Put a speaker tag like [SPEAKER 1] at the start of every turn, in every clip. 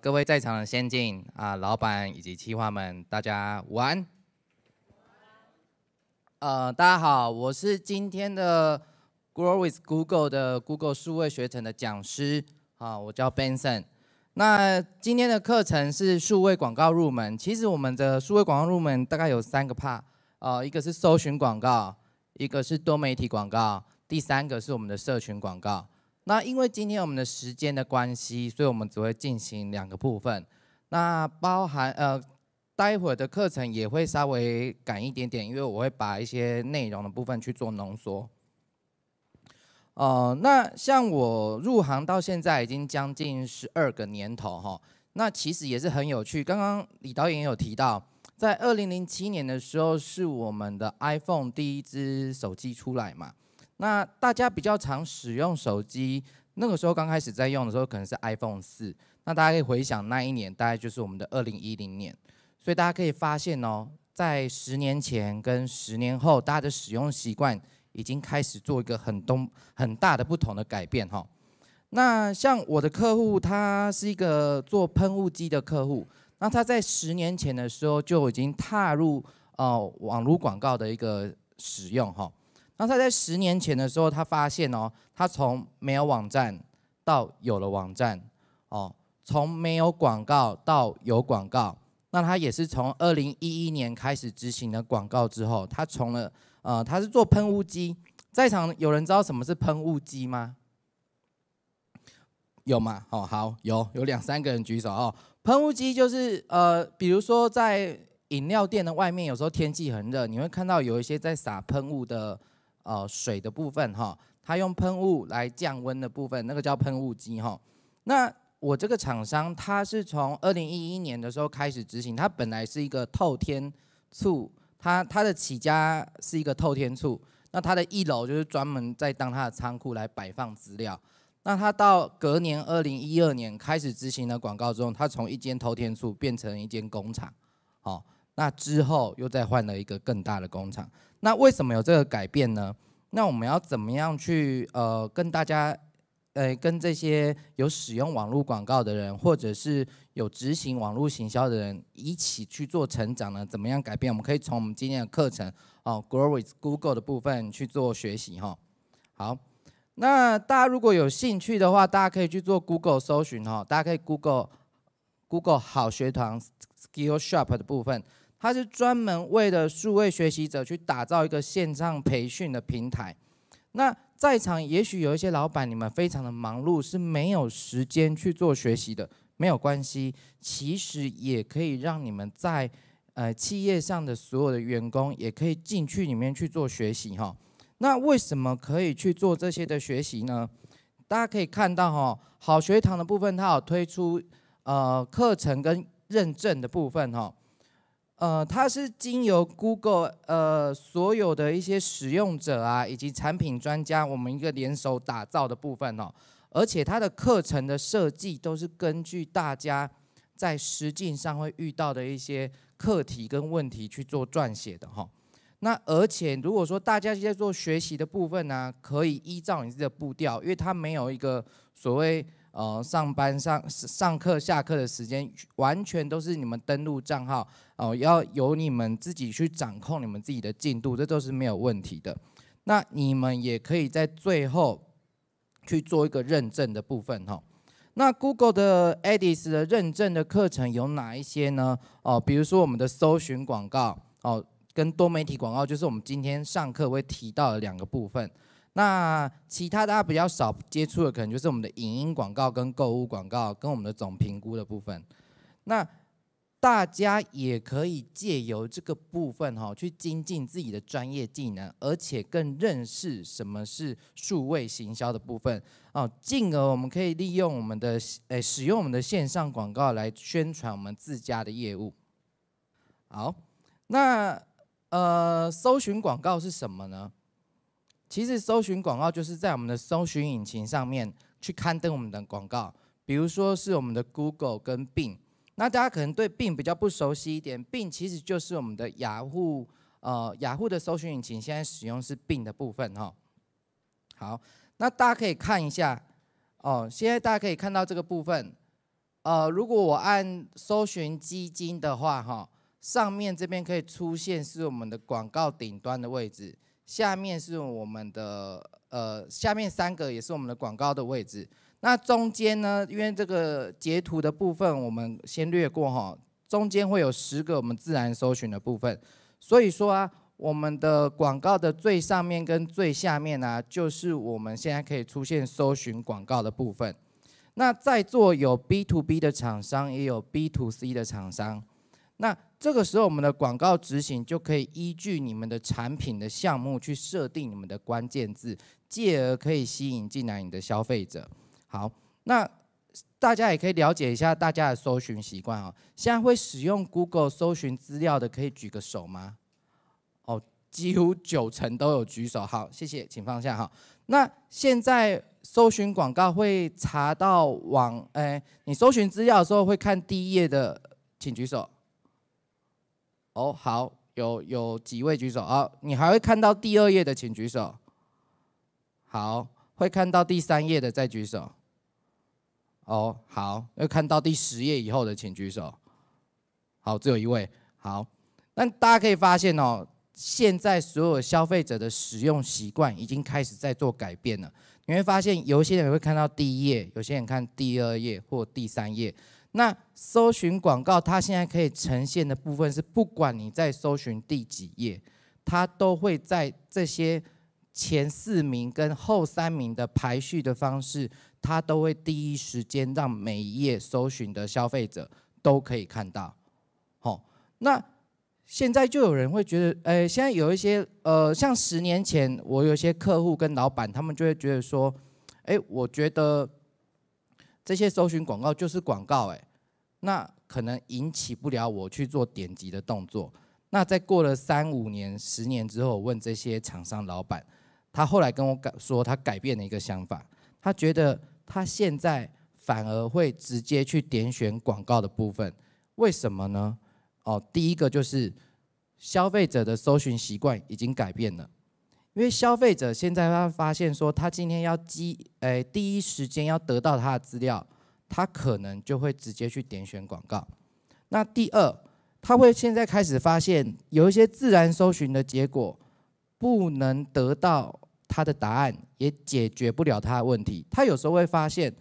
[SPEAKER 1] 各位在场的先进啊，老板以及企划们，大家午安。呃，大家好，我是今天的 Grow with Google 的 Google 数位学程的讲师，啊，我叫 Benson。那今天的课程是数位广告入门。其实我们的数位广告入门大概有三个 part，呃，一个是搜寻广告，一个是多媒体广告，第三个是我们的社群广告。那因为今天我们的时间的关系，所以我们只会进行两个部分。那包含呃，待会儿的课程也会稍微赶一点点，因为我会把一些内容的部分去做浓缩。呃，那像我入行到现在已经将近十二个年头哈，那其实也是很有趣。刚刚李导演有提到，在二零零七年的时候是我们的 iPhone 第一支手机出来嘛。那大家比较常使用手机，那个时候刚开始在用的时候，可能是 iPhone 四。那大家可以回想那一年，大概就是我们的二零一零年。所以大家可以发现哦，在十年前跟十年后，大家的使用习惯已经开始做一个很东很大的不同的改变哈。那像我的客户，他是一个做喷雾机的客户，那他在十年前的时候就已经踏入呃网络广告的一个使用哈。那他在十年前的时候，他发现哦，他从没有网站到有了网站，哦，从没有广告到有广告。那他也是从二零一一年开始执行的广告之后，他从了呃，他是做喷雾机。在场有人知道什么是喷雾机吗？有吗？哦，好，有有两三个人举手哦。喷雾机就是呃，比如说在饮料店的外面，有时候天气很热，你会看到有一些在撒喷雾的。呃，水的部分哈，它用喷雾来降温的部分，那个叫喷雾机哈。那我这个厂商，它是从二零一一年的时候开始执行，它本来是一个透天醋，它它的起家是一个透天醋，那它的一楼就是专门在当它的仓库来摆放资料。那它到隔年二零一二年开始执行的广告之后，它从一间透天醋变成一间工厂，哦。那之后又再换了一个更大的工厂。那为什么有这个改变呢？那我们要怎么样去呃跟大家，呃跟这些有使用网络广告的人，或者是有执行网络行销的人一起去做成长呢？怎么样改变？我们可以从我们今天的课程哦，Grow with Google 的部分去做学习哈。好，那大家如果有兴趣的话，大家可以去做 Google 搜寻哈，大家可以 Google Google 好学堂 Skillshop 的部分。它是专门为了数位学习者去打造一个线上培训的平台。那在场也许有一些老板，你们非常的忙碌，是没有时间去做学习的，没有关系，其实也可以让你们在呃企业上的所有的员工也可以进去里面去做学习哈。那为什么可以去做这些的学习呢？大家可以看到哈，好学堂的部分它有推出呃课程跟认证的部分哈。呃，它是经由 Google 呃，所有的一些使用者啊，以及产品专家，我们一个联手打造的部分哦，而且它的课程的设计都是根据大家在实际上会遇到的一些课题跟问题去做撰写的哈。那而且如果说大家在做学习的部分呢，可以依照你的步调，因为它没有一个所谓。呃，上班上上课下课的时间，完全都是你们登录账号哦，要由你们自己去掌控你们自己的进度，这都是没有问题的。那你们也可以在最后去做一个认证的部分哈。那 Google 的 Edis 的认证的课程有哪一些呢？哦，比如说我们的搜寻广告哦，跟多媒体广告，就是我们今天上课会提到的两个部分。那其他大家比较少接触的，可能就是我们的影音广告、跟购物广告、跟我们的总评估的部分。那大家也可以借由这个部分哈，去精进自己的专业技能，而且更认识什么是数位行销的部分哦。进而我们可以利用我们的诶，使用我们的线上广告来宣传我们自家的业务。好，那呃，搜寻广告是什么呢？其实，搜寻广告就是在我们的搜寻引擎上面去刊登我们的广告，比如说是我们的 Google 跟 Bing。那大家可能对 Bing 比较不熟悉一点，Bing 其实就是我们的雅虎，呃，雅虎的搜寻引擎现在使用是 Bing 的部分，哈。好，那大家可以看一下，哦，现在大家可以看到这个部分，呃，如果我按搜寻基金的话，哈，上面这边可以出现是我们的广告顶端的位置。下面是我们的呃，下面三个也是我们的广告的位置。那中间呢，因为这个截图的部分我们先略过哈，中间会有十个我们自然搜寻的部分。所以说啊，我们的广告的最上面跟最下面呢，就是我们现在可以出现搜寻广告的部分。那在座有 B to B 的厂商，也有 B to C 的厂商。那这个时候，我们的广告执行就可以依据你们的产品的项目去设定你们的关键字，继而可以吸引进来你的消费者。好，那大家也可以了解一下大家的搜寻习惯哦。现在会使用 Google 搜寻资料的，可以举个手吗？哦，几乎九成都有举手。好，谢谢，请放下哈。那现在搜寻广告会查到网，哎，你搜寻资料的时候会看第一页的，请举手。哦，好，有有几位举手啊？你还会看到第二页的，请举手。好，会看到第三页的再举手。哦，好，会看到第十页以后的请举手。好，只有一位。好，那大家可以发现哦，现在所有消费者的使用习惯已经开始在做改变了。你会发现，有些人会看到第一页，有些人看第二页或第三页。那搜寻广告，它现在可以呈现的部分是，不管你在搜寻第几页，它都会在这些前四名跟后三名的排序的方式，它都会第一时间让每一页搜寻的消费者都可以看到。好，那现在就有人会觉得，呃，现在有一些呃，像十年前，我有些客户跟老板，他们就会觉得说，哎，我觉得。这些搜寻广告就是广告，哎，那可能引起不了我去做点击的动作。那在过了三五年、十年之后，问这些厂商老板，他后来跟我改说，他改变了一个想法，他觉得他现在反而会直接去点选广告的部分。为什么呢？哦，第一个就是消费者的搜寻习惯已经改变了。因为消费者现在他发现说，他今天要机诶第一时间要得到他的资料，他可能就会直接去点选广告。那第二，他会现在开始发现有一些自然搜寻的结果不能得到他的答案，也解决不了他的问题。他有时候会发现，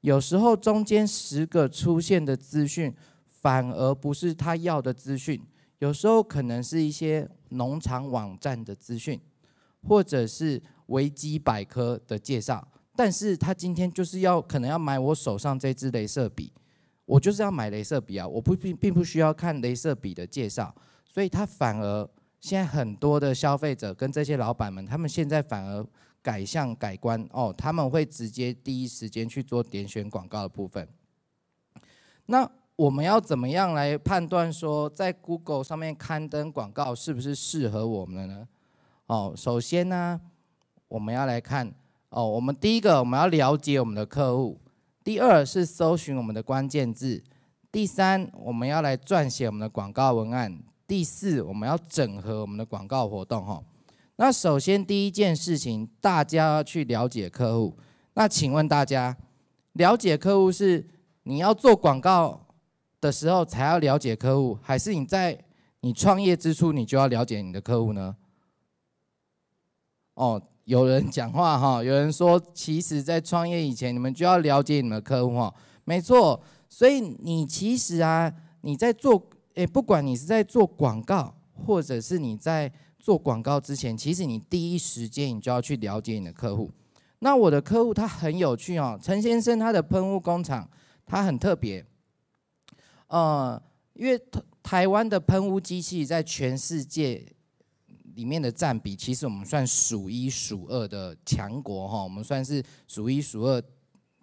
[SPEAKER 1] 有时候中间十个出现的资讯反而不是他要的资讯，有时候可能是一些农场网站的资讯。或者是维基百科的介绍，但是他今天就是要可能要买我手上这支镭射笔，我就是要买镭射笔啊，我不并并不需要看镭射笔的介绍，所以他反而现在很多的消费者跟这些老板们，他们现在反而改向改观哦，他们会直接第一时间去做点选广告的部分。那我们要怎么样来判断说在 Google 上面刊登广告是不是适合我们的呢？哦，首先呢，我们要来看哦。我们第一个，我们要了解我们的客户；第二是搜寻我们的关键字；第三，我们要来撰写我们的广告文案；第四，我们要整合我们的广告活动。哈，那首先第一件事情，大家要去了解客户。那请问大家，了解客户是你要做广告的时候才要了解客户，还是你在你创业之初你就要了解你的客户呢？哦，有人讲话哈，有人说，其实，在创业以前，你们就要了解你们的客户哈，没错。所以你其实啊，你在做诶，不管你是在做广告，或者是你在做广告之前，其实你第一时间你就要去了解你的客户。那我的客户他很有趣哦，陈先生他的喷雾工厂，他很特别，呃，因为台湾的喷雾机器在全世界。里面的占比其实我们算数一数二的强国哈，我们算是数一数二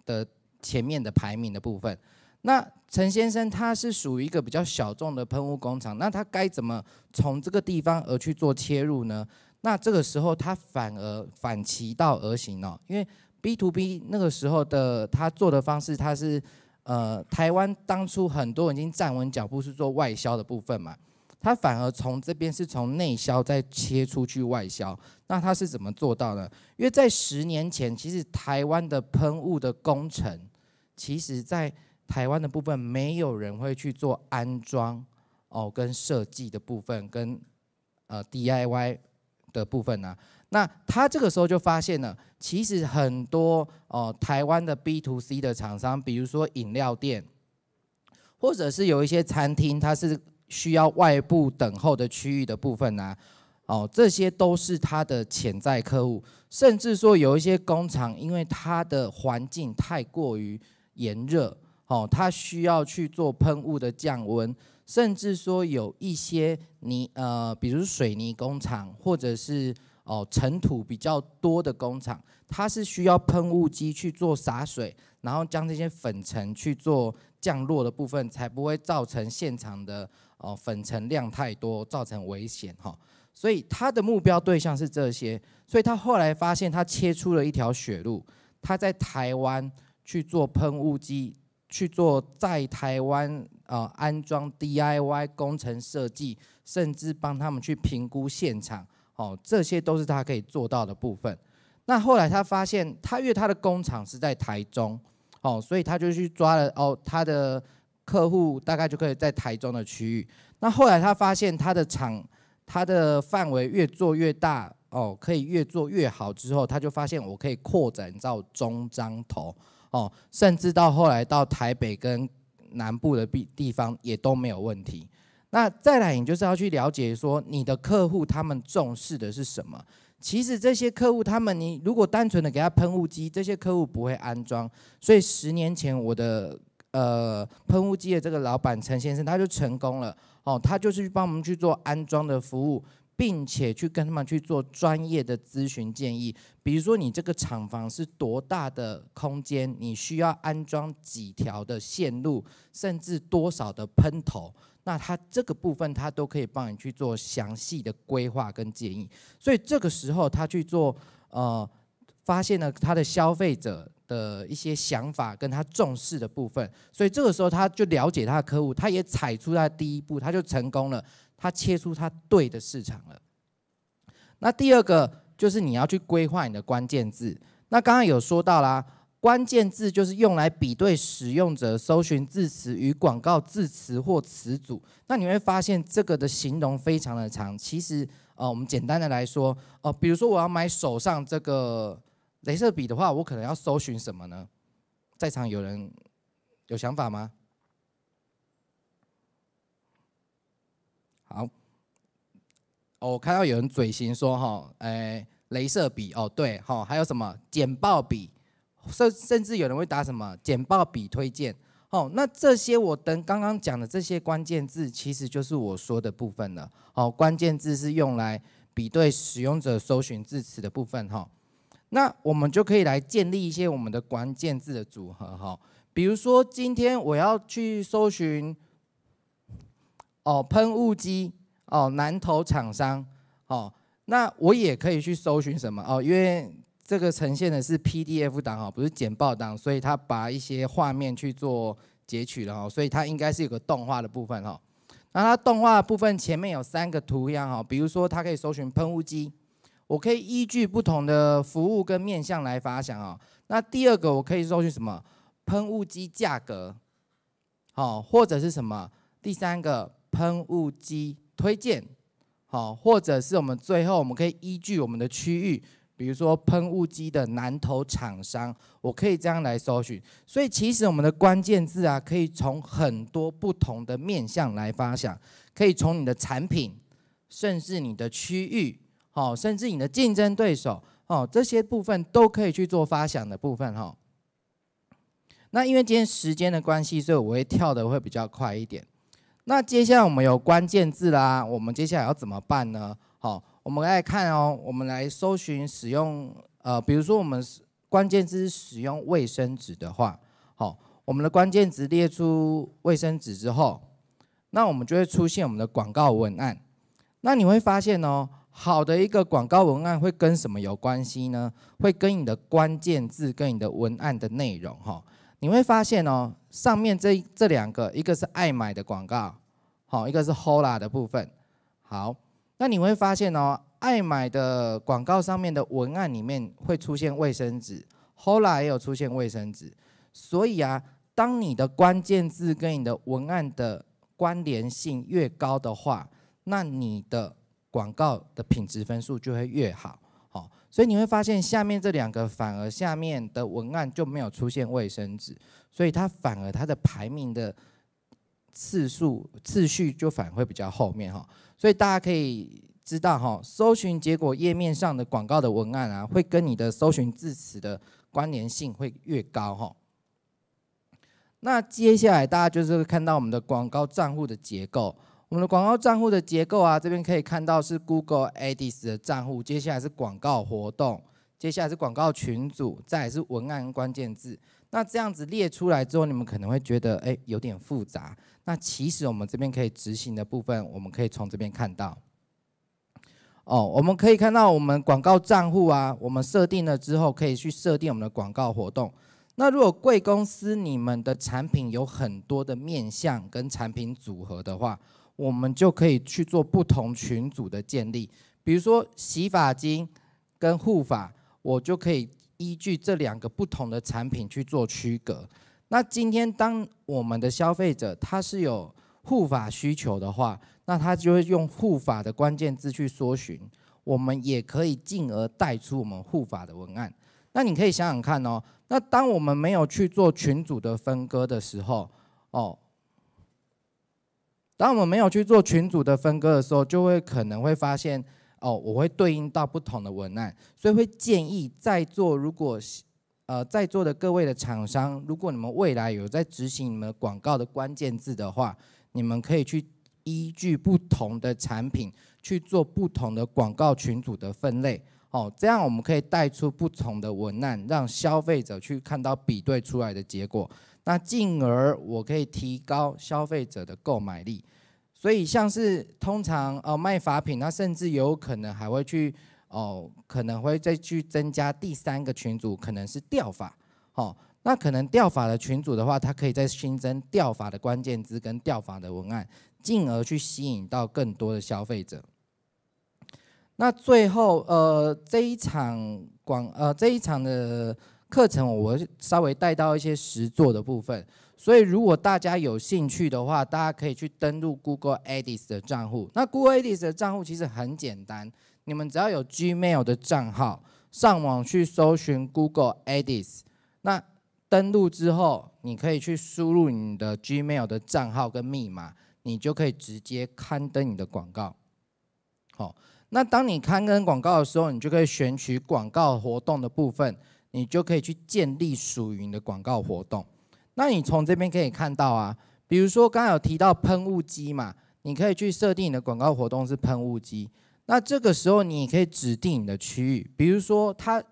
[SPEAKER 1] 的前面的排名的部分。那陈先生他是属于一个比较小众的喷雾工厂，那他该怎么从这个地方而去做切入呢？那这个时候他反而反其道而行哦，因为 B to B 那个时候的他做的方式，他是呃台湾当初很多人已经站稳脚步是做外销的部分嘛。他反而从这边是从内销再切出去外销，那他是怎么做到的？因为在十年前，其实台湾的喷雾的工程，其实在台湾的部分没有人会去做安装哦，跟设计的部分，跟呃 DIY 的部分啊。那他这个时候就发现了，其实很多哦台湾的 B to C 的厂商，比如说饮料店，或者是有一些餐厅，它是。需要外部等候的区域的部分呢，哦，这些都是它的潜在客户。甚至说有一些工厂，因为它的环境太过于炎热，哦，它需要去做喷雾的降温。甚至说有一些泥，呃，比如水泥工厂，或者是。哦，尘土比较多的工厂，它是需要喷雾机去做洒水，然后将这些粉尘去做降落的部分，才不会造成现场的哦粉尘量太多，造成危险哈。所以他的目标对象是这些，所以他后来发现他切出了一条血路，他在台湾去做喷雾机，去做在台湾啊安装 DIY 工程设计，甚至帮他们去评估现场。哦，这些都是他可以做到的部分。那后来他发现，他因为他的工厂是在台中，哦，所以他就去抓了哦，他的客户大概就可以在台中的区域。那后来他发现，他的厂他的范围越做越大，哦，可以越做越好之后，他就发现我可以扩展到中彰头，哦，甚至到后来到台北跟南部的地地方也都没有问题。那再来，你就是要去了解说你的客户他们重视的是什么。其实这些客户他们，你如果单纯的给他喷雾机，这些客户不会安装。所以十年前我的呃喷雾机的这个老板陈先生他就成功了哦，他就是去帮我们去做安装的服务，并且去跟他们去做专业的咨询建议。比如说你这个厂房是多大的空间，你需要安装几条的线路，甚至多少的喷头。那他这个部分，他都可以帮你去做详细的规划跟建议，所以这个时候他去做，呃，发现了他的消费者的一些想法跟他重视的部分，所以这个时候他就了解他的客户，他也踩出他第一步，他就成功了，他切出他对的市场了。那第二个就是你要去规划你的关键字，那刚刚有说到啦。关键字就是用来比对使用者搜寻字词与广告字词或词组。那你会发现这个的形容非常的长。其实，呃，我们简单的来说，呃，比如说我要买手上这个镭射笔的话，我可能要搜寻什么呢？在场有人有想法吗？好，我看到有人嘴型说，哈，哎，镭射笔，哦，对，哈，还有什么剪报笔？甚甚至有人会打什么简报比推荐，好，那这些我等刚刚讲的这些关键字，其实就是我说的部分了。好，关键字是用来比对使用者搜寻字词的部分哈。那我们就可以来建立一些我们的关键字的组合哈。比如说今天我要去搜寻哦喷雾机哦南投厂商，好，那我也可以去搜寻什么哦，因为。这个呈现的是 PDF 档哈，不是简报档，所以它把一些画面去做截取了哈，所以它应该是有个动画的部分哈。那它动画部分前面有三个图样哈，比如说它可以搜寻喷雾机，我可以依据不同的服务跟面向来发想啊。那第二个我可以搜寻什么？喷雾机价格，好，或者是什么？第三个喷雾机推荐，好，或者是我们最后我们可以依据我们的区域。比如说喷雾机的南投厂商，我可以这样来搜寻。所以其实我们的关键字啊，可以从很多不同的面向来发想，可以从你的产品，甚至你的区域，好，甚至你的竞争对手，哦，这些部分都可以去做发想的部分，哈。那因为今天时间的关系，所以我会跳的会比较快一点。那接下来我们有关键字啦，我们接下来要怎么办呢？好。我们来看哦，我们来搜寻使用呃，比如说我们是关键字使用卫生纸的话，好，我们的关键字列出卫生纸之后，那我们就会出现我们的广告文案。那你会发现哦，好的一个广告文案会跟什么有关系呢？会跟你的关键字跟你的文案的内容哈。你会发现哦，上面这这两个，一个是爱买的广告，好，一个是 Hola 的部分，好。那你会发现哦，爱买的广告上面的文案里面会出现卫生纸，Hola 也有出现卫生纸，所以啊，当你的关键字跟你的文案的关联性越高的话，那你的广告的品质分数就会越好，好，所以你会发现下面这两个反而下面的文案就没有出现卫生纸，所以它反而它的排名的。次数次序就反而会比较后面哈，所以大家可以知道哈，搜寻结果页面上的广告的文案啊，会跟你的搜寻字词的关联性会越高哈。那接下来大家就是看到我们的广告账户的结构，我们的广告账户的结构啊，这边可以看到是 Google Ads 的账户，接下来是广告活动，接下来是广告群组，再是文案关键字。那这样子列出来之后，你们可能会觉得，哎，有点复杂。那其实我们这边可以执行的部分，我们可以从这边看到。哦，我们可以看到我们广告账户啊，我们设定了之后，可以去设定我们的广告活动。那如果贵公司你们的产品有很多的面向跟产品组合的话，我们就可以去做不同群组的建立。比如说洗发精跟护发，我就可以。依据这两个不同的产品去做区隔，那今天当我们的消费者他是有护法需求的话，那他就会用护法的关键字去搜寻，我们也可以进而带出我们护法的文案。那你可以想想看哦，那当我们没有去做群组的分割的时候，哦，当我们没有去做群组的分割的时候，就会可能会发现。哦，我会对应到不同的文案，所以会建议在座，如果呃在座的各位的厂商，如果你们未来有在执行你们广告的关键字的话，你们可以去依据不同的产品去做不同的广告群组的分类，哦，这样我们可以带出不同的文案，让消费者去看到比对出来的结果，那进而我可以提高消费者的购买力。所以，像是通常呃卖法品，那甚至有可能还会去哦，可能会再去增加第三个群组，可能是钓法，好，那可能钓法的群组的话，它可以再新增钓法的关键字跟钓法的文案，进而去吸引到更多的消费者。那最后呃这一场广呃这一场的课程，我稍微带到一些实做的部分。所以，如果大家有兴趣的话，大家可以去登录 Google Ads 的账户。那 Google Ads 的账户其实很简单，你们只要有 Gmail 的账号，上网去搜寻 Google Ads，那登录之后，你可以去输入你的 Gmail 的账号跟密码，你就可以直接刊登你的广告。好，那当你刊登广告的时候，你就可以选取广告活动的部分，你就可以去建立属于你的广告活动。那你从这边可以看到啊，比如说刚刚有提到喷雾机嘛，你可以去设定你的广告活动是喷雾机。那这个时候你可以指定你的区域，比如说他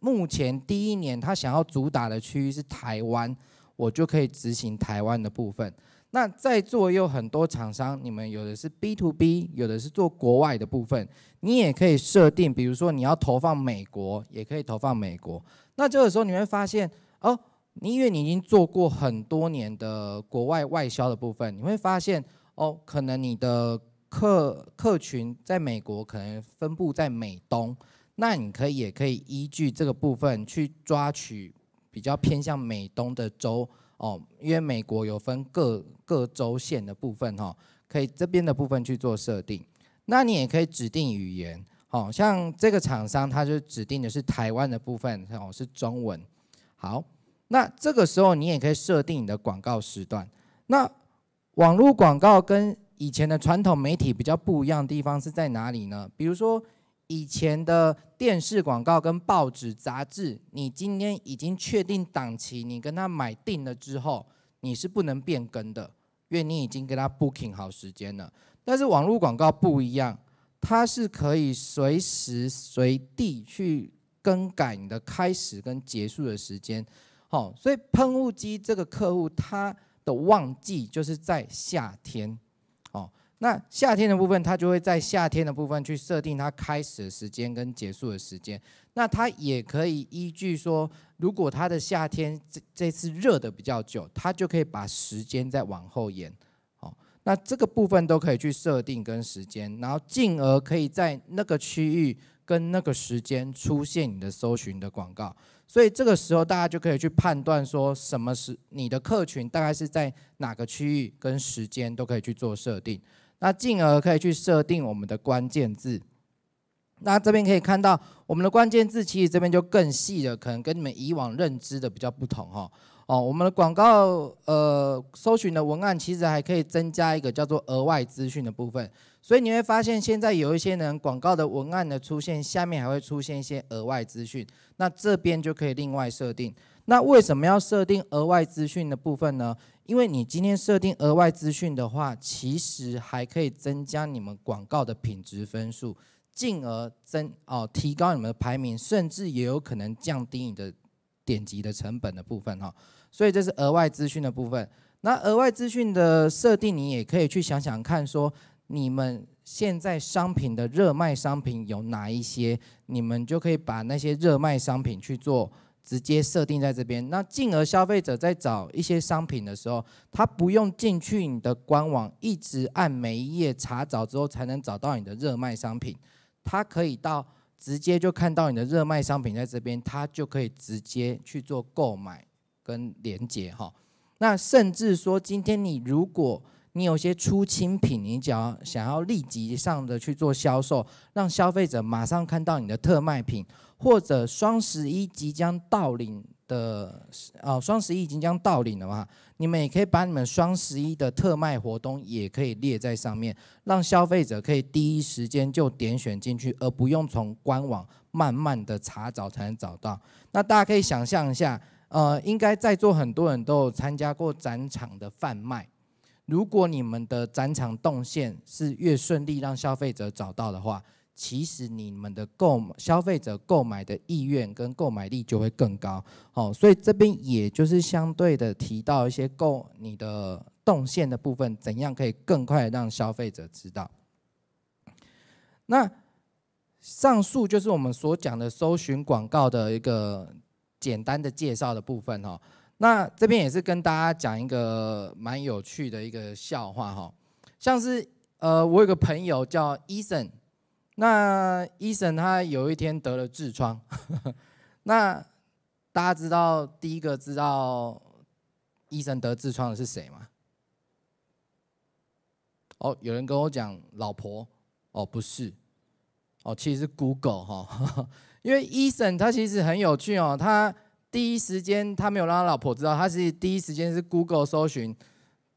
[SPEAKER 1] 目前第一年他想要主打的区域是台湾，我就可以执行台湾的部分。那在座有很多厂商，你们有的是 B to B，有的是做国外的部分，你也可以设定，比如说你要投放美国，也可以投放美国。那这个时候你会发现哦。因为你已经做过很多年的国外外销的部分，你会发现哦，可能你的客客群在美国可能分布在美东，那你可以也可以依据这个部分去抓取比较偏向美东的州哦，因为美国有分各各州县的部分哈，可以这边的部分去做设定。那你也可以指定语言哦，像这个厂商他就指定的是台湾的部分哦，是中文，好。那这个时候，你也可以设定你的广告时段。那网络广告跟以前的传统媒体比较不一样的地方是在哪里呢？比如说，以前的电视广告跟报纸、杂志，你今天已经确定档期，你跟他买定了之后，你是不能变更的，因为你已经跟他 booking 好时间了。但是网络广告不一样，它是可以随时随地去更改你的开始跟结束的时间。好，所以喷雾机这个客户他的旺季就是在夏天，哦，那夏天的部分，他就会在夏天的部分去设定他开始的时间跟结束的时间。那他也可以依据说，如果他的夏天这这次热的比较久，他就可以把时间再往后延，哦，那这个部分都可以去设定跟时间，然后进而可以在那个区域跟那个时间出现你的搜寻的广告。所以这个时候，大家就可以去判断说，什么是你的客群，大概是在哪个区域跟时间都可以去做设定，那进而可以去设定我们的关键字。那这边可以看到，我们的关键字其实这边就更细了，可能跟你们以往认知的比较不同哈。哦，我们的广告呃，搜寻的文案其实还可以增加一个叫做额外资讯的部分。所以你会发现，现在有一些人广告的文案的出现，下面还会出现一些额外资讯，那这边就可以另外设定。那为什么要设定额外资讯的部分呢？因为你今天设定额外资讯的话，其实还可以增加你们广告的品质分数，进而增哦提高你们的排名，甚至也有可能降低你的点击的成本的部分哈。所以这是额外资讯的部分。那额外资讯的设定，你也可以去想想看说。你们现在商品的热卖商品有哪一些？你们就可以把那些热卖商品去做直接设定在这边。那进而消费者在找一些商品的时候，他不用进去你的官网，一直按每一页查找之后才能找到你的热卖商品，他可以到直接就看到你的热卖商品在这边，他就可以直接去做购买跟连接哈。那甚至说今天你如果。你有些出清品，你只要想要立即上的去做销售，让消费者马上看到你的特卖品，或者双十一即将到领的，哦，双十一即将到领的话，你们也可以把你们双十一的特卖活动也可以列在上面，让消费者可以第一时间就点选进去，而不用从官网慢慢的查找才能找到。那大家可以想象一下，呃，应该在座很多人都有参加过展场的贩卖。如果你们的展场动线是越顺利，让消费者找到的话，其实你们的购买、消费者购买的意愿跟购买力就会更高。好，所以这边也就是相对的提到一些购你的动线的部分，怎样可以更快让消费者知道。那上述就是我们所讲的搜寻广告的一个简单的介绍的部分哦。那这边也是跟大家讲一个蛮有趣的一个笑话哈，像是呃我有个朋友叫 Eason，那 Eason 他有一天得了痔疮，那大家知道第一个知道 Eason 得痔疮的是谁吗？哦，有人跟我讲老婆，哦不是，哦其实是 Google 哈，因为 Eason 他其实很有趣哦，他。第一时间，他没有让他老婆知道，他是第一时间是 Google 搜寻，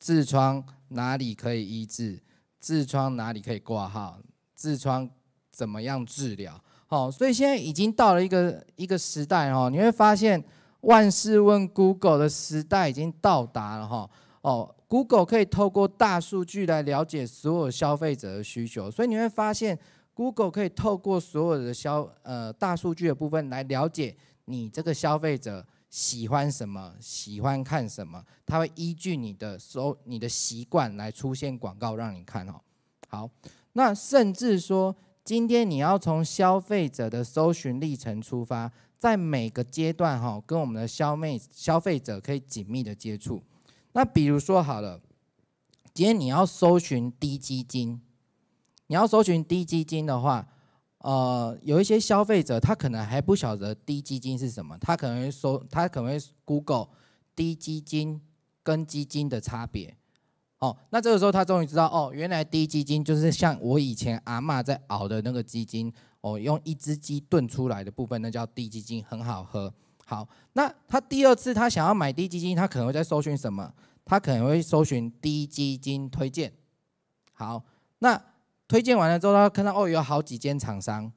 [SPEAKER 1] 痔疮哪里可以医治，痔疮哪里可以挂号，痔疮怎么样治疗？好，所以现在已经到了一个一个时代哈，你会发现万事问 Google 的时代已经到达了哈。哦，Google 可以透过大数据来了解所有消费者的需求，所以你会发现 Google 可以透过所有的消呃大数据的部分来了解。你这个消费者喜欢什么？喜欢看什么？他会依据你的搜、你的习惯来出现广告让你看哦。好，那甚至说，今天你要从消费者的搜寻历程出发，在每个阶段哈，跟我们的消妹消费者可以紧密的接触。那比如说好了，今天你要搜寻低基金，你要搜寻低基金的话。呃，有一些消费者他可能还不晓得低基金是什么，他可能会说他可能会 Google 低基金跟基金的差别。哦，那这个时候他终于知道哦，原来低基金就是像我以前阿妈在熬的那个基金，哦，用一只鸡炖出来的部分，那叫低基金，很好喝。好，那他第二次他想要买低基金，他可能会在搜寻什么？他可能会搜寻低基金推荐。好，那。推荐完了之后，他看到哦，有好几间厂商，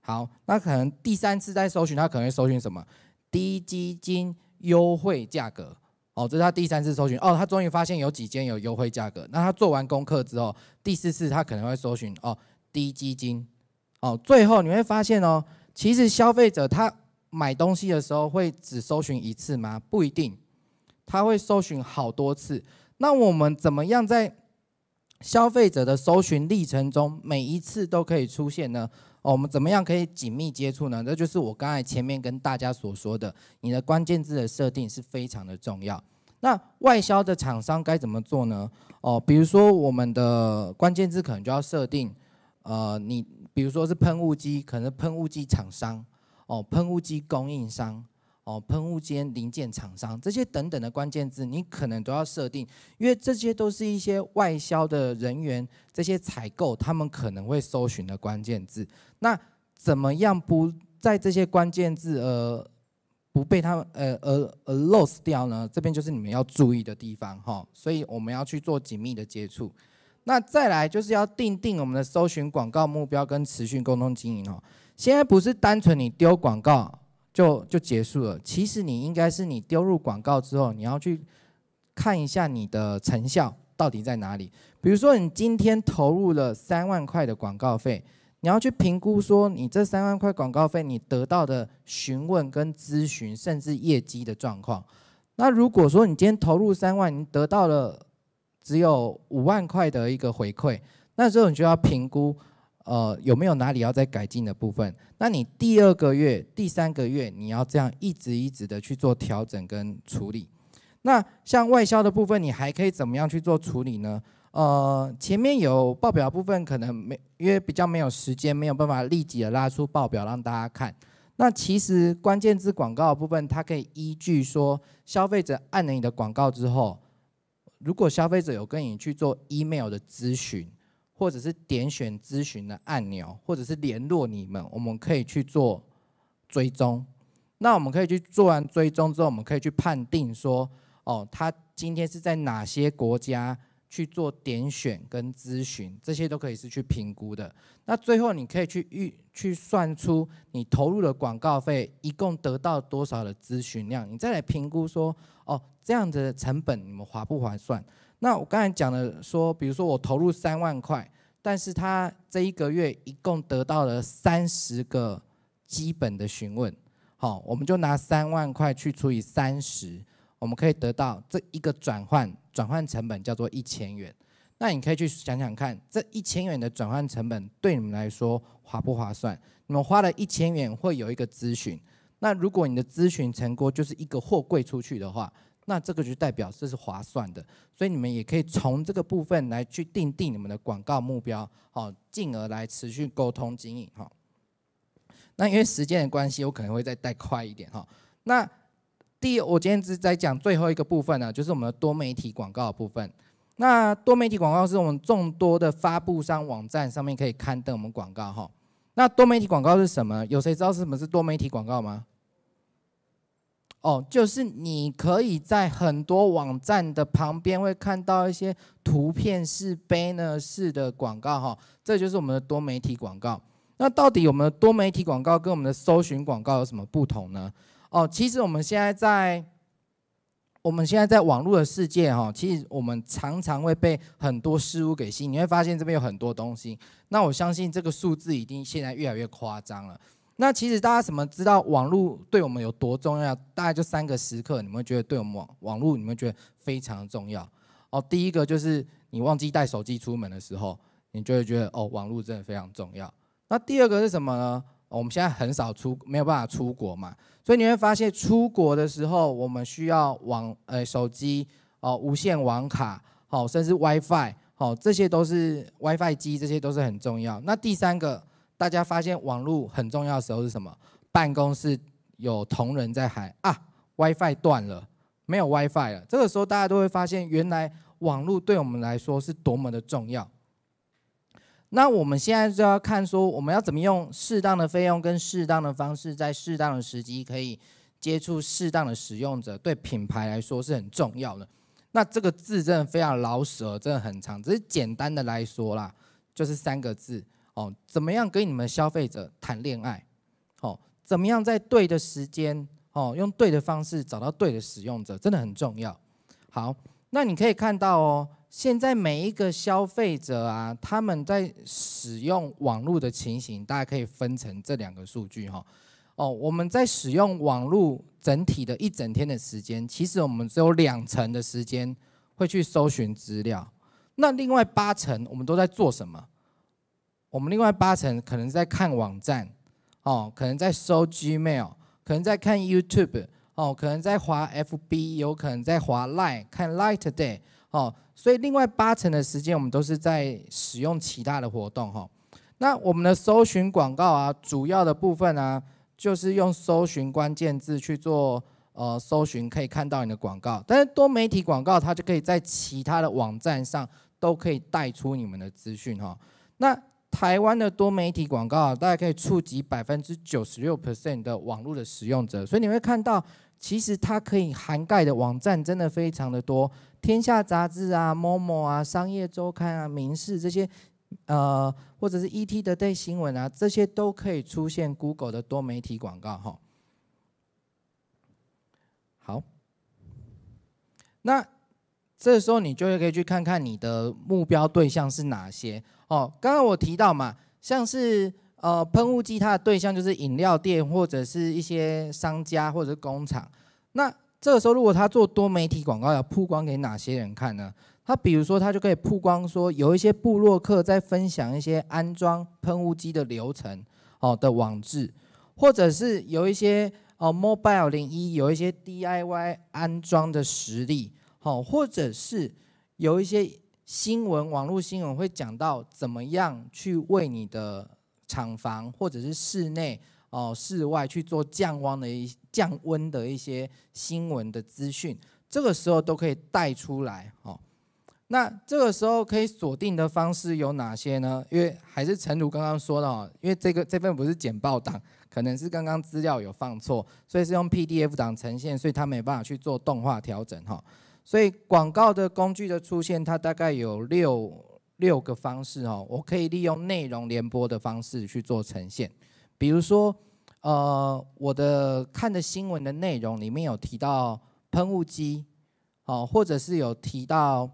[SPEAKER 1] 好，那可能第三次再搜寻，他可能会搜寻什么低基金优惠价格，哦，这是他第三次搜寻，哦，他终于发现有几间有优惠价格。那他做完功课之后，第四次他可能会搜寻哦低基金，哦，最后你会发现哦，其实消费者他买东西的时候会只搜寻一次吗？不一定，他会搜寻好多次。那我们怎么样在？消费者的搜寻历程中，每一次都可以出现呢？哦，我们怎么样可以紧密接触呢？这就是我刚才前面跟大家所说的，你的关键字的设定是非常的重要。那外销的厂商该怎么做呢？哦，比如说我们的关键字可能就要设定，呃，你比如说是喷雾机，可能喷雾机厂商，哦，喷雾机供应商。哦，喷雾间零件厂商这些等等的关键字，你可能都要设定，因为这些都是一些外销的人员这些采购，他们可能会搜寻的关键字。那怎么样不在这些关键字而不被他们呃而而 lose 掉呢？这边就是你们要注意的地方哈。所以我们要去做紧密的接触。那再来就是要定定我们的搜寻广告目标跟持续沟通经营哦。现在不是单纯你丢广告。就就结束了。其实你应该是你丢入广告之后，你要去看一下你的成效到底在哪里。比如说，你今天投入了三万块的广告费，你要去评估说，你这三万块广告费你得到的询问跟咨询，甚至业绩的状况。那如果说你今天投入三万，你得到了只有五万块的一个回馈，那时候你就要评估。呃，有没有哪里要再改进的部分？那你第二个月、第三个月，你要这样一直一直的去做调整跟处理。那像外销的部分，你还可以怎么样去做处理呢？呃，前面有报表部分，可能没因为比较没有时间，没有办法立即的拉出报表让大家看。那其实关键字广告部分，它可以依据说消费者按了你的广告之后，如果消费者有跟你去做 email 的咨询。或者是点选咨询的按钮，或者是联络你们，我们可以去做追踪。那我们可以去做完追踪之后，我们可以去判定说，哦，他今天是在哪些国家去做点选跟咨询，这些都可以是去评估的。那最后你可以去预去算出你投入的广告费一共得到多少的咨询量，你再来评估说，哦，这样子的成本你们划不划算？那我刚才讲的说，比如说我投入三万块，但是他这一个月一共得到了三十个基本的询问，好，我们就拿三万块去除以三十，我们可以得到这一个转换转换成本叫做一千元。那你可以去想想看，这一千元的转换成本对你们来说划不划算？你们花了一千元会有一个咨询，那如果你的咨询成果就是一个货柜出去的话。那这个就代表这是划算的，所以你们也可以从这个部分来去定定你们的广告目标，好，进而来持续沟通经营哈。那因为时间的关系，我可能会再带快一点哈。那第，我今天是在讲最后一个部分呢，就是我们多媒体广告部分。那多媒体广告是我们众多的发布商网站上面可以刊登我们广告哈。那多媒体广告是什么？有谁知道什么是多媒体广告吗？哦，就是你可以在很多网站的旁边会看到一些图片式、banner 式的广告，哈，这就是我们的多媒体广告。那到底我们的多媒体广告跟我们的搜寻广告有什么不同呢？哦，其实我们现在在我们现在在网络的世界，哈，其实我们常常会被很多事物给吸引，你会发现这边有很多东西。那我相信这个数字已经现在越来越夸张了。那其实大家怎么知道网络对我们有多重要？大概就三个时刻，你们觉得对我们网网络你们觉得非常重要哦。第一个就是你忘记带手机出门的时候，你就会觉得哦，网络真的非常重要。那第二个是什么呢？我们现在很少出，没有办法出国嘛，所以你会发现出国的时候，我们需要网呃手机哦无线网卡好，甚至 WiFi 好，这些都是 WiFi 机，这些都是很重要。那第三个。大家发现网络很重要的时候是什么？办公室有同仁在喊啊，WiFi 断了，没有 WiFi 了。这个时候大家都会发现，原来网络对我们来说是多么的重要。那我们现在就要看说，我们要怎么用适当的费用跟适当的方式，在适当的时机可以接触适当的使用者，对品牌来说是很重要的。那这个字真的非常老舍，真的很长。只是简单的来说啦，就是三个字。哦，怎么样跟你们消费者谈恋爱？哦，怎么样在对的时间？哦，用对的方式找到对的使用者，真的很重要。好，那你可以看到哦，现在每一个消费者啊，他们在使用网络的情形，大家可以分成这两个数据哈。哦，我们在使用网络整体的一整天的时间，其实我们只有两成的时间会去搜寻资料，那另外八成我们都在做什么？我们另外八成可能在看网站，哦，可能在搜 Gmail，可能在看 YouTube，哦，可能在滑 FB，有可能在滑 Line 看 Light o d a y 哦，所以另外八成的时间我们都是在使用其他的活动哈。那我们的搜寻广告啊，主要的部分啊，就是用搜寻关键字去做呃搜寻，可以看到你的广告，但是多媒体广告它就可以在其他的网站上都可以带出你们的资讯哈。那台湾的多媒体广告，大家可以触及百分之九十六 percent 的网络的使用者，所以你会看到，其实它可以涵盖的网站真的非常的多，天下杂志啊、某某啊、商业周刊啊、明视这些，呃，或者是 ET 的对新闻啊，这些都可以出现 Google 的多媒体广告哈。好，那。这个时候，你就会可以去看看你的目标对象是哪些哦。刚刚我提到嘛，像是呃喷雾机，它的对象就是饮料店或者是一些商家或者工厂。那这个时候，如果他做多媒体广告要曝光给哪些人看呢？他比如说，他就可以曝光说，有一些部落客在分享一些安装喷雾机的流程哦的网志，或者是有一些哦 mobile 零一有一些 DIY 安装的实例。好，或者是有一些新闻，网络新闻会讲到怎么样去为你的厂房或者是室内哦、室外去做降温的一降温的一些新闻的资讯，这个时候都可以带出来。好，那这个时候可以锁定的方式有哪些呢？因为还是陈如刚刚说的哦，因为这个这份不是简报档，可能是刚刚资料有放错，所以是用 PDF 档呈现，所以他没办法去做动画调整哈。所以广告的工具的出现，它大概有六六个方式哦。我可以利用内容联播的方式去做呈现，比如说，呃，我的看的新闻的内容里面有提到喷雾机，哦，或者是有提到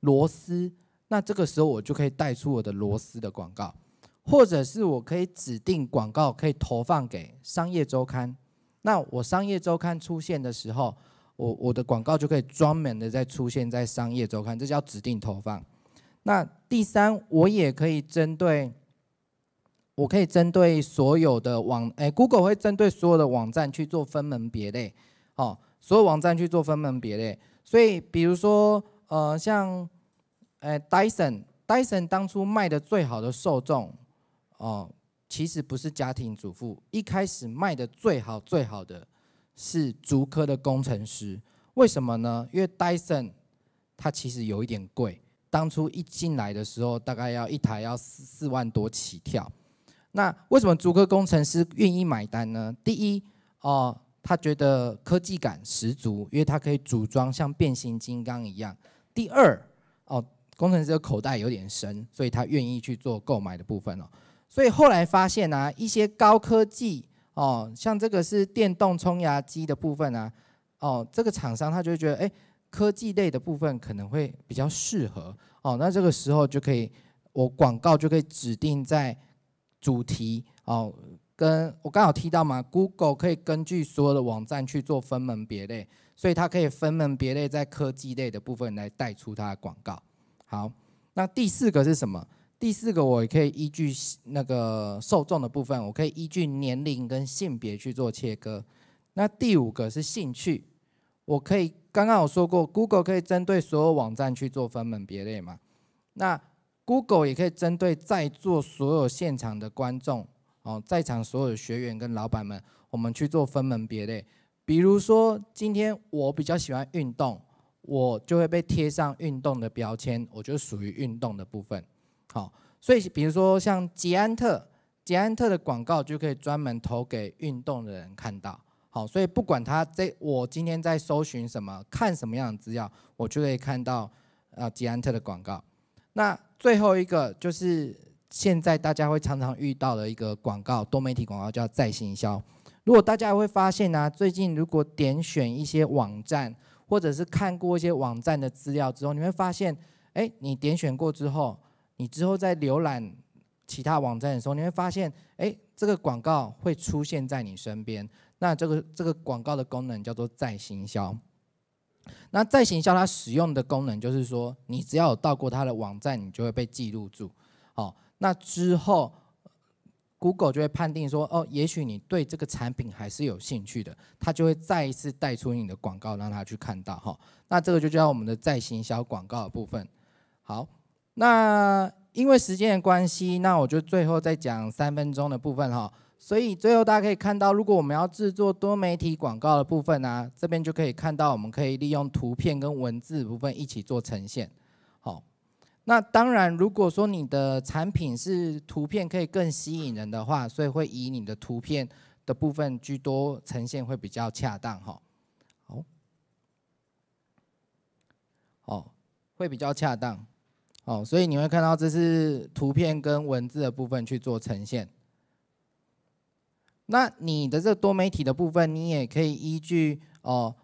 [SPEAKER 1] 螺丝，那这个时候我就可以带出我的螺丝的广告，或者是我可以指定广告可以投放给商业周刊，那我商业周刊出现的时候。我我的广告就可以专门的在出现在商业周刊，这叫指定投放。那第三，我也可以针对，我可以针对所有的网，哎，Google 会针对所有的网站去做分门别类，哦，所有网站去做分门别类。所以，比如说，呃，像，哎，Dyson，Dyson 当初卖的最好的受众，哦，其实不是家庭主妇，一开始卖的最好最好的。是竹科的工程师，为什么呢？因为戴森它其实有一点贵，当初一进来的时候，大概要一台要四四万多起跳。那为什么竹科工程师愿意买单呢？第一，哦，他觉得科技感十足，因为它可以组装像变形金刚一样。第二，哦，工程师的口袋有点深，所以他愿意去做购买的部分哦。所以后来发现呢，一些高科技。哦，像这个是电动冲牙机的部分啊，哦，这个厂商他就会觉得，哎，科技类的部分可能会比较适合哦，那这个时候就可以，我广告就可以指定在主题哦，跟我刚好提到嘛，Google 可以根据所有的网站去做分门别类，所以它可以分门别类在科技类的部分来带出它的广告。好，那第四个是什么？第四个，我也可以依据那个受众的部分，我可以依据年龄跟性别去做切割。那第五个是兴趣，我可以刚刚我说过，Google 可以针对所有网站去做分门别类嘛？那 Google 也可以针对在座所有现场的观众哦，在场所有学员跟老板们，我们去做分门别类。比如说今天我比较喜欢运动，我就会被贴上运动的标签，我就属于运动的部分。好，所以比如说像捷安特，捷安特的广告就可以专门投给运动的人看到。好，所以不管他在我今天在搜寻什么，看什么样的资料，我就可以看到呃捷安特的广告。那最后一个就是现在大家会常常遇到的一个广告，多媒体广告叫在线营销。如果大家会发现呢，最近如果点选一些网站，或者是看过一些网站的资料之后，你会发现，哎，你点选过之后。你之后在浏览其他网站的时候，你会发现，哎，这个广告会出现在你身边。那这个这个广告的功能叫做再行销。那再行销它使用的功能就是说，你只要有到过它的网站，你就会被记录住。好，那之后，Google 就会判定说，哦，也许你对这个产品还是有兴趣的，它就会再一次带出你的广告，让他去看到哈。那这个就叫我们的再行销广告的部分。好。那因为时间的关系，那我就最后再讲三分钟的部分哈。所以最后大家可以看到，如果我们要制作多媒体广告的部分呢，这边就可以看到我们可以利用图片跟文字部分一起做呈现。好，那当然，如果说你的产品是图片可以更吸引人的话，所以会以你的图片的部分居多呈现会比较恰当哈。好，好，会比较恰当。哦，所以你会看到这是图片跟文字的部分去做呈现。那你的这多媒体的部分，你也可以依据哦，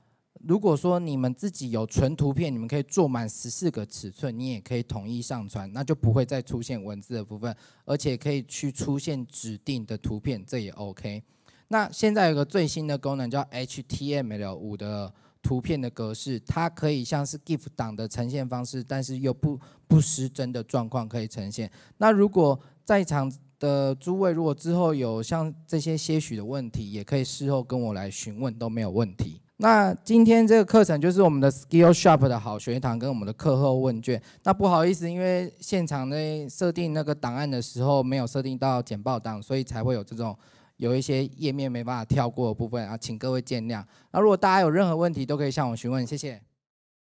[SPEAKER 1] 如果说你们自己有存图片，你们可以做满十四个尺寸，你也可以统一上传，那就不会再出现文字的部分，而且可以去出现指定的图片，这也 OK。那现在有个最新的功能叫 HTML 五的。图片的格式，它可以像是 GIF 档的呈现方式，但是又不不失真的状况可以呈现。那如果在场的诸位，如果之后有像这些些许的问题，也可以事后跟我来询问，都没有问题。那今天这个课程就是我们的 Skill Shop 的好学堂跟我们的课后问卷。那不好意思，因为现场在设定那个档案的时候没有设定到简报档，所以才会有这种。有一些页面没办法跳过的部分啊，请各位见谅。那如果大家有任何问题，都可以向我询问，谢谢。